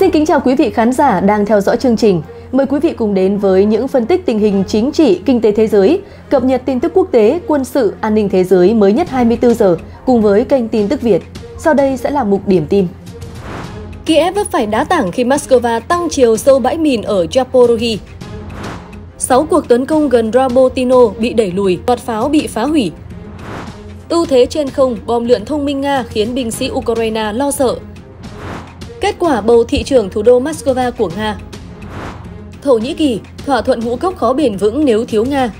Xin kính chào quý vị khán giả đang theo dõi chương trình. Mời quý vị cùng đến với những phân tích tình hình chính trị, kinh tế thế giới, cập nhật tin tức quốc tế, quân sự, an ninh thế giới mới nhất 24 giờ cùng với kênh tin tức Việt. Sau đây sẽ là mục điểm tin. Kiev vấp phải đá tảng khi Moscow tăng chiều sâu bãi mìn ở Zaporozhye. Sáu cuộc tấn công gần Rabotino bị đẩy lùi, loạt pháo bị phá hủy. Ưu thế trên không, bom lượn thông minh Nga khiến binh sĩ Ukraine lo sợ Kết quả bầu thị trưởng thủ đô Moscow của Nga Thổ Nhĩ Kỳ, thỏa thuận ngũ cốc khó bền vững nếu thiếu Nga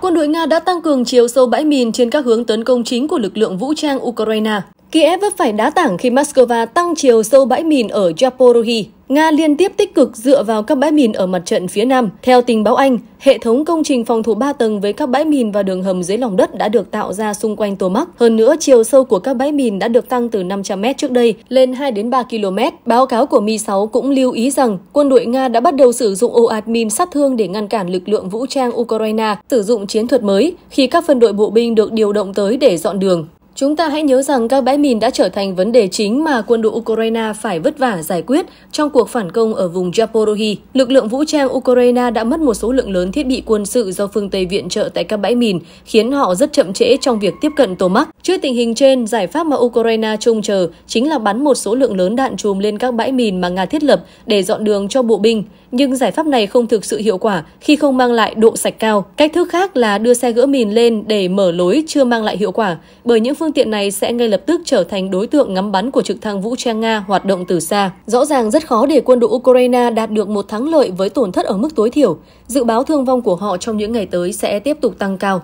Quân đội Nga đã tăng cường chiều sâu bãi mìn trên các hướng tấn công chính của lực lượng vũ trang Ukraine. Kiev vấp phải đá tảng khi Moscow tăng chiều sâu bãi mìn ở Zaporozhye. Nga liên tiếp tích cực dựa vào các bãi mìn ở mặt trận phía Nam. Theo tình báo Anh, hệ thống công trình phòng thủ 3 tầng với các bãi mìn và đường hầm dưới lòng đất đã được tạo ra xung quanh tổ Tomak. Hơn nữa, chiều sâu của các bãi mìn đã được tăng từ 500m trước đây lên 2 đến 3 km. Báo cáo của Mi-6 cũng lưu ý rằng quân đội Nga đã bắt đầu sử dụng ồ ạt mìn sát thương để ngăn cản lực lượng vũ trang Ukraine sử dụng chiến thuật mới khi các phân đội bộ binh được điều động tới để dọn đường. Chúng ta hãy nhớ rằng các bãi mìn đã trở thành vấn đề chính mà quân đội Ukraine phải vất vả giải quyết trong cuộc phản công ở vùng Zaporozhye. Lực lượng vũ trang Ukraine đã mất một số lượng lớn thiết bị quân sự do phương Tây viện trợ tại các bãi mìn, khiến họ rất chậm trễ trong việc tiếp cận Tomak. Trước tình hình trên, giải pháp mà Ukraine trông chờ chính là bắn một số lượng lớn đạn chùm lên các bãi mìn mà Nga thiết lập để dọn đường cho bộ binh. Nhưng giải pháp này không thực sự hiệu quả khi không mang lại độ sạch cao. Cách thức khác là đưa xe gỡ mìn lên để mở lối chưa mang lại hiệu quả, bởi những phương tiện này sẽ ngay lập tức trở thành đối tượng ngắm bắn của trực thăng vũ trang Nga hoạt động từ xa. Rõ ràng rất khó để quân đội Ukraine đạt được một thắng lợi với tổn thất ở mức tối thiểu. Dự báo thương vong của họ trong những ngày tới sẽ tiếp tục tăng cao.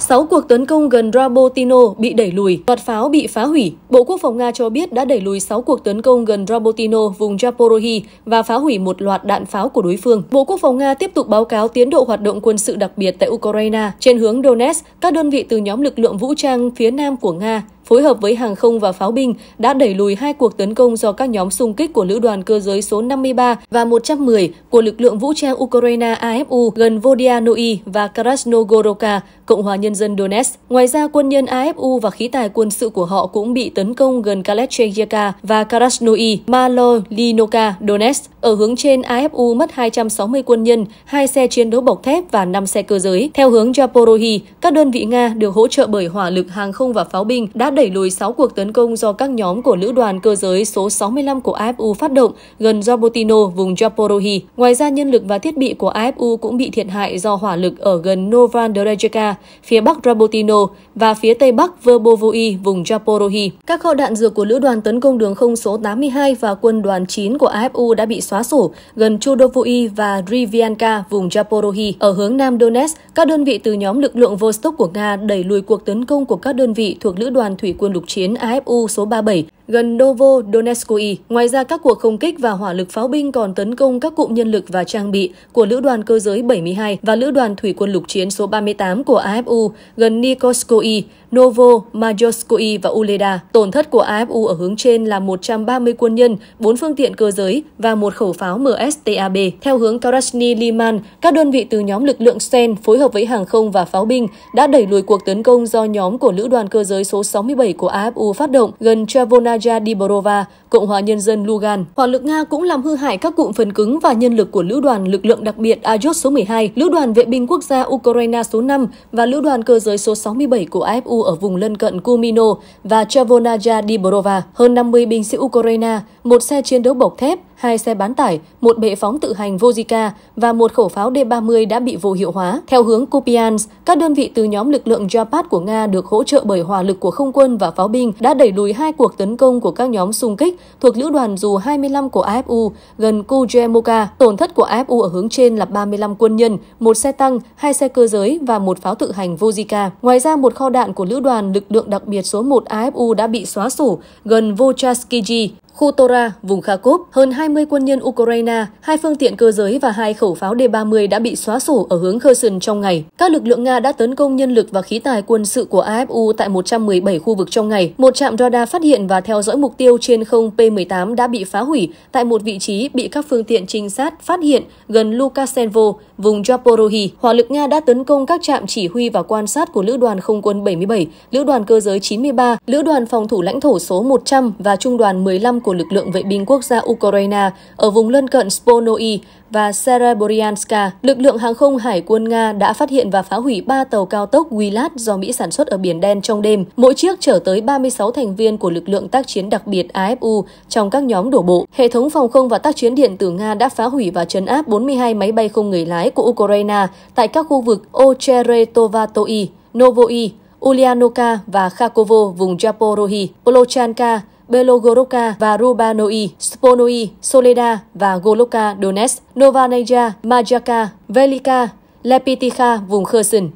6 cuộc tấn công gần Rabotino bị đẩy lùi, loạt pháo bị phá hủy. Bộ Quốc phòng Nga cho biết đã đẩy lùi 6 cuộc tấn công gần Rabotino, vùng Japorohi và phá hủy một loạt đạn pháo của đối phương. Bộ Quốc phòng Nga tiếp tục báo cáo tiến độ hoạt động quân sự đặc biệt tại Ukraine. Trên hướng Donetsk, các đơn vị từ nhóm lực lượng vũ trang phía nam của Nga phối hợp với hàng không và pháo binh đã đẩy lùi hai cuộc tấn công do các nhóm xung kích của lữ đoàn cơ giới số 53 và 110 của lực lượng vũ trang Ukraine AFU gần Vodianoi và Krasnogorivka, Cộng hòa Nhân dân Donetsk. Ngoài ra, quân nhân AFU và khí tài quân sự của họ cũng bị tấn công gần Kalechchevka và Krasnoi, Malolinoka, Donetsk. Ở hướng trên, AFU mất 260 quân nhân, hai xe chiến đấu bọc thép và 5 xe cơ giới. Theo hướng Japorohi, các đơn vị Nga được hỗ trợ bởi hỏa lực hàng không và pháo binh đã đẩy lùi 6 cuộc tấn công do các nhóm của lữ đoàn cơ giới số 65 của AFU phát động gần Jabotino, vùng Japorohi. Ngoài ra, nhân lực và thiết bị của AFU cũng bị thiệt hại do hỏa lực ở gần Novandrejka, phía bắc Jabotino và phía tây bắc Verbovoi, vùng Japorohi. Các kho đạn dược của lữ đoàn tấn công đường không số 82 và quân đoàn 9 của AFU đã bị xóa sổ gần Chudovoi và Rivianka vùng Japorohi. Ở hướng nam Donetsk, các đơn vị từ nhóm lực lượng Vostok của Nga đẩy lùi cuộc tấn công của các đơn vị thuộc Lữ đoàn Thủy quân lục chiến AFU số 37 gần Dovo Donetskoy. Ngoài ra, các cuộc không kích và hỏa lực pháo binh còn tấn công các cụm nhân lực và trang bị của Lữ đoàn Cơ giới 72 và Lữ đoàn Thủy quân lục chiến số 38 của AFU gần Nikolskoy, Novo Majorskoy và Uleda. Tổn thất của AFU ở hướng trên là 130 quân nhân, 4 phương tiện cơ giới và một khẩu pháo MSTAB. Theo hướng Karasny Liman, các đơn vị từ nhóm lực lượng Sen phối hợp với hàng không và pháo binh đã đẩy lùi cuộc tấn công do nhóm của Lữ đoàn Cơ giới số 67 của AFU phát động gần Travona Kaya Diborova, Cộng hòa Nhân dân Lugan. Hỏa lực Nga cũng làm hư hại các cụm phần cứng và nhân lực của Lữ đoàn Lực lượng đặc biệt Ayot số 12, Lữ đoàn Vệ binh Quốc gia Ukraine số 5 và Lữ đoàn Cơ giới số 67 của AFU ở vùng lân cận Kumino và Chavonaja Diborova. Hơn 50 binh sĩ Ukraine, một xe chiến đấu bọc thép, hai xe bán tải, một bệ phóng tự hành Vojika và một khẩu pháo D-30 đã bị vô hiệu hóa. Theo hướng Kupiansk, các đơn vị từ nhóm lực lượng Japat của Nga được hỗ trợ bởi hỏa lực của không quân và pháo binh đã đẩy lùi hai cuộc tấn công của các nhóm xung kích thuộc lữ đoàn dù 25 của AFU gần Kujemoka. Tổn thất của AFU ở hướng trên là 35 quân nhân, một xe tăng, hai xe cơ giới và một pháo tự hành Vojika. Ngoài ra, một kho đạn của lữ đoàn lực lượng đặc biệt số 1 AFU đã bị xóa sổ gần Vochaskiji khu Tora, vùng Kharkov, hơn 20 quân nhân Ukraine, hai phương tiện cơ giới và hai khẩu pháo D-30 đã bị xóa sổ ở hướng Kherson trong ngày. Các lực lượng Nga đã tấn công nhân lực và khí tài quân sự của AFU tại 117 khu vực trong ngày. Một trạm radar phát hiện và theo dõi mục tiêu trên không P-18 đã bị phá hủy tại một vị trí bị các phương tiện trinh sát phát hiện gần Lukashenko, vùng Japorohi, hỏa lực Nga đã tấn công các trạm chỉ huy và quan sát của Lữ đoàn Không quân 77, Lữ đoàn Cơ giới 93, Lữ đoàn Phòng thủ lãnh thổ số 100 và Trung đoàn 15 của lực lượng vệ binh quốc gia Ukraine ở vùng lân cận Sponoi và Sereboryanska, lực lượng hàng không hải quân Nga đã phát hiện và phá hủy 3 tàu cao tốc Wilat do Mỹ sản xuất ở Biển Đen trong đêm, mỗi chiếc chở tới 36 thành viên của lực lượng tác chiến đặc biệt AFU trong các nhóm đổ bộ. Hệ thống phòng không và tác chiến điện tử Nga đã phá hủy và trấn áp 42 máy bay không người lái của Ukraine tại các khu vực Ocheretovatoi, Novoi, Ulyanovka và Kharkovo vùng Japorohi, Polochanka, Belogorovka và Rubanoi, Sponoi, Soleda và Golovka Donetsk, Novaneja, Majaka, Velika, Lepitika vùng Kherson.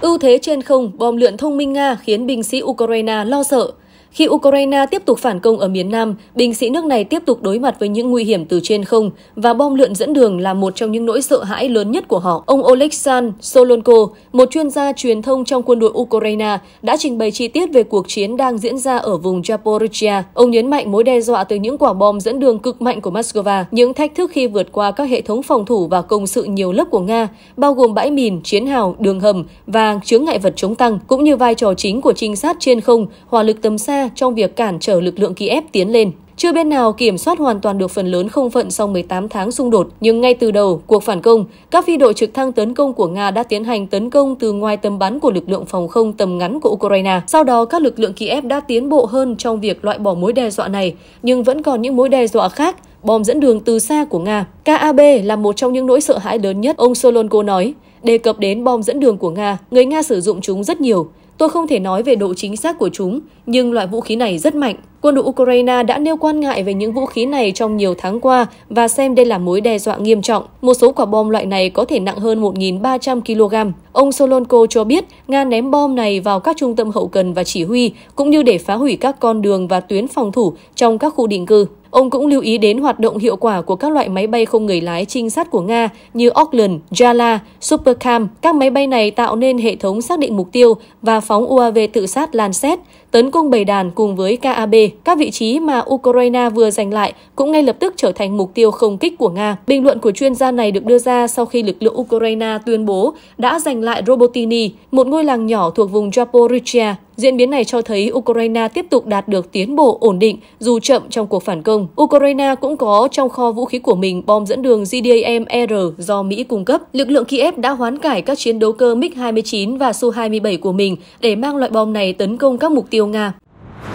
Ưu thế trên không, bom lượn thông minh Nga khiến binh sĩ Ukraine lo sợ khi Ukraine tiếp tục phản công ở miền Nam, binh sĩ nước này tiếp tục đối mặt với những nguy hiểm từ trên không và bom lượn dẫn đường là một trong những nỗi sợ hãi lớn nhất của họ. Ông Oleksandr Solonko, một chuyên gia truyền thông trong quân đội Ukraine, đã trình bày chi tiết về cuộc chiến đang diễn ra ở vùng Zaporizhia. Ông nhấn mạnh mối đe dọa từ những quả bom dẫn đường cực mạnh của Moscow, những thách thức khi vượt qua các hệ thống phòng thủ và công sự nhiều lớp của Nga, bao gồm bãi mìn, chiến hào, đường hầm và chướng ngại vật chống tăng, cũng như vai trò chính của trinh sát trên không, hỏa lực tầm xa trong việc cản trở lực lượng Kiev tiến lên. Chưa bên nào kiểm soát hoàn toàn được phần lớn không phận sau 18 tháng xung đột, nhưng ngay từ đầu cuộc phản công, các phi đội trực thăng tấn công của Nga đã tiến hành tấn công từ ngoài tầm bắn của lực lượng phòng không tầm ngắn của Ukraine. Sau đó, các lực lượng Kiev đã tiến bộ hơn trong việc loại bỏ mối đe dọa này, nhưng vẫn còn những mối đe dọa khác bom dẫn đường từ xa của Nga. KAB là một trong những nỗi sợ hãi lớn nhất, ông Solonko nói. Đề cập đến bom dẫn đường của Nga, người Nga sử dụng chúng rất nhiều. Tôi không thể nói về độ chính xác của chúng, nhưng loại vũ khí này rất mạnh. Quân đội Ukraine đã nêu quan ngại về những vũ khí này trong nhiều tháng qua và xem đây là mối đe dọa nghiêm trọng. Một số quả bom loại này có thể nặng hơn 1.300 kg. Ông Solonko cho biết Nga ném bom này vào các trung tâm hậu cần và chỉ huy, cũng như để phá hủy các con đường và tuyến phòng thủ trong các khu định cư. Ông cũng lưu ý đến hoạt động hiệu quả của các loại máy bay không người lái trinh sát của Nga như Auckland, Jala, Supercam. Các máy bay này tạo nên hệ thống xác định mục tiêu và phóng UAV tự sát Lancet, Tấn công bầy đàn cùng với KAB, các vị trí mà Ukraine vừa giành lại cũng ngay lập tức trở thành mục tiêu không kích của Nga. Bình luận của chuyên gia này được đưa ra sau khi lực lượng Ukraine tuyên bố đã giành lại Robotini, một ngôi làng nhỏ thuộc vùng Zaporizhia. Diễn biến này cho thấy Ukraine tiếp tục đạt được tiến bộ ổn định dù chậm trong cuộc phản công. Ukraine cũng có trong kho vũ khí của mình bom dẫn đường JDAM-R do Mỹ cung cấp. Lực lượng Kiev đã hoán cải các chiến đấu cơ MiG-29 và Su-27 của mình để mang loại bom này tấn công các mục tiêu tiêu Nga.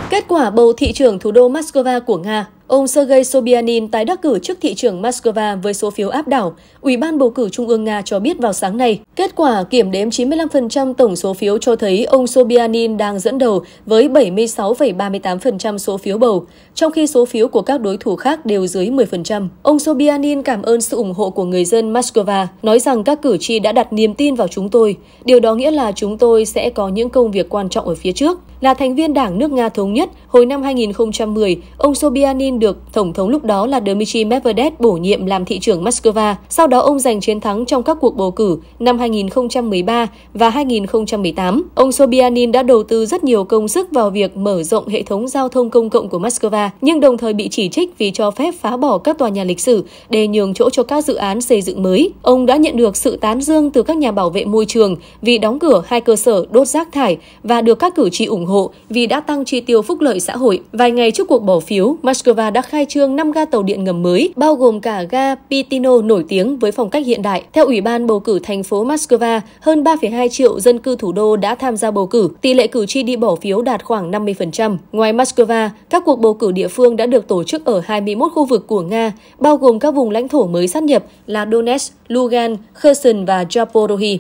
Kết quả bầu thị trưởng thủ đô Moscow của Nga, ông Sergei Sobyanin tái đắc cử trước thị trưởng Moscow với số phiếu áp đảo. Ủy ban bầu cử Trung ương Nga cho biết vào sáng nay, kết quả kiểm đếm 95% tổng số phiếu cho thấy ông Sobyanin đang dẫn đầu với 76,38% số phiếu bầu, trong khi số phiếu của các đối thủ khác đều dưới 10%. Ông Sobyanin cảm ơn sự ủng hộ của người dân Moscow, nói rằng các cử tri đã đặt niềm tin vào chúng tôi. Điều đó nghĩa là chúng tôi sẽ có những công việc quan trọng ở phía trước. Là thành viên Đảng nước Nga Thống Nhất, hồi năm 2010, ông Sobyanin được Tổng thống lúc đó là Dmitry Medvedev bổ nhiệm làm thị trưởng Moscow. Sau đó ông giành chiến thắng trong các cuộc bầu cử năm 2013 và 2018. Ông Sobyanin đã đầu tư rất nhiều công sức vào việc mở rộng hệ thống giao thông công cộng của Moscow, nhưng đồng thời bị chỉ trích vì cho phép phá bỏ các tòa nhà lịch sử để nhường chỗ cho các dự án xây dựng mới. Ông đã nhận được sự tán dương từ các nhà bảo vệ môi trường vì đóng cửa hai cơ sở đốt rác thải và được các cử tri ủng ủng hộ vì đã tăng chi tiêu phúc lợi xã hội. Vài ngày trước cuộc bỏ phiếu, Moscow đã khai trương 5 ga tàu điện ngầm mới, bao gồm cả ga Pitino nổi tiếng với phong cách hiện đại. Theo Ủy ban bầu cử thành phố Moscow, hơn 3,2 triệu dân cư thủ đô đã tham gia bầu cử, tỷ lệ cử tri đi bỏ phiếu đạt khoảng 50%. Ngoài Moscow, các cuộc bầu cử địa phương đã được tổ chức ở 21 khu vực của Nga, bao gồm các vùng lãnh thổ mới sát nhập là Donetsk, Lugan, Kherson và Zaporozhye.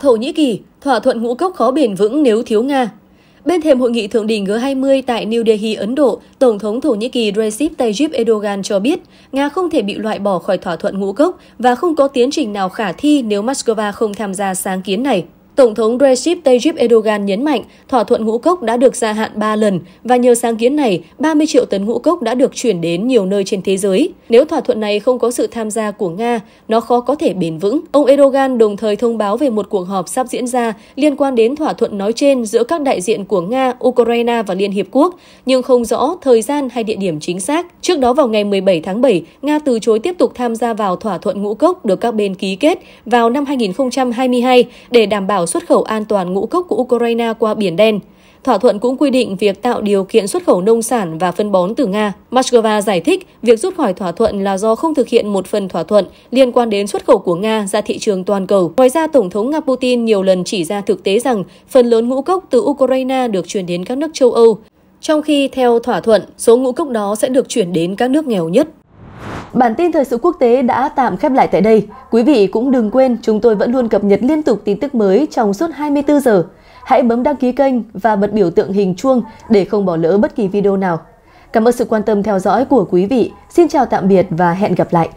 Thổ Nhĩ Kỳ, thỏa thuận ngũ cốc khó bền vững nếu thiếu Nga. Bên thềm hội nghị thượng đỉnh G20 tại New Delhi, Ấn Độ, Tổng thống Thổ Nhĩ Kỳ Recep Tayyip Erdogan cho biết Nga không thể bị loại bỏ khỏi thỏa thuận ngũ cốc và không có tiến trình nào khả thi nếu Moscow không tham gia sáng kiến này. Tổng thống Recep Tayyip Erdogan nhấn mạnh thỏa thuận ngũ cốc đã được gia hạn 3 lần và nhờ sáng kiến này, 30 triệu tấn ngũ cốc đã được chuyển đến nhiều nơi trên thế giới. Nếu thỏa thuận này không có sự tham gia của Nga, nó khó có thể bền vững. Ông Erdogan đồng thời thông báo về một cuộc họp sắp diễn ra liên quan đến thỏa thuận nói trên giữa các đại diện của Nga, Ukraine và Liên Hiệp Quốc, nhưng không rõ thời gian hay địa điểm chính xác. Trước đó vào ngày 17 tháng 7, Nga từ chối tiếp tục tham gia vào thỏa thuận ngũ cốc được các bên ký kết vào năm 2022 để đảm bảo bảo xuất khẩu an toàn ngũ cốc của Ukraine qua Biển Đen. Thỏa thuận cũng quy định việc tạo điều kiện xuất khẩu nông sản và phân bón từ Nga. Moscow giải thích việc rút khỏi thỏa thuận là do không thực hiện một phần thỏa thuận liên quan đến xuất khẩu của Nga ra thị trường toàn cầu. Ngoài ra, Tổng thống Nga Putin nhiều lần chỉ ra thực tế rằng phần lớn ngũ cốc từ Ukraine được chuyển đến các nước châu Âu, trong khi theo thỏa thuận, số ngũ cốc đó sẽ được chuyển đến các nước nghèo nhất. Bản tin thời sự quốc tế đã tạm khép lại tại đây. Quý vị cũng đừng quên chúng tôi vẫn luôn cập nhật liên tục tin tức mới trong suốt 24 giờ. Hãy bấm đăng ký kênh và bật biểu tượng hình chuông để không bỏ lỡ bất kỳ video nào. Cảm ơn sự quan tâm theo dõi của quý vị. Xin chào tạm biệt và hẹn gặp lại.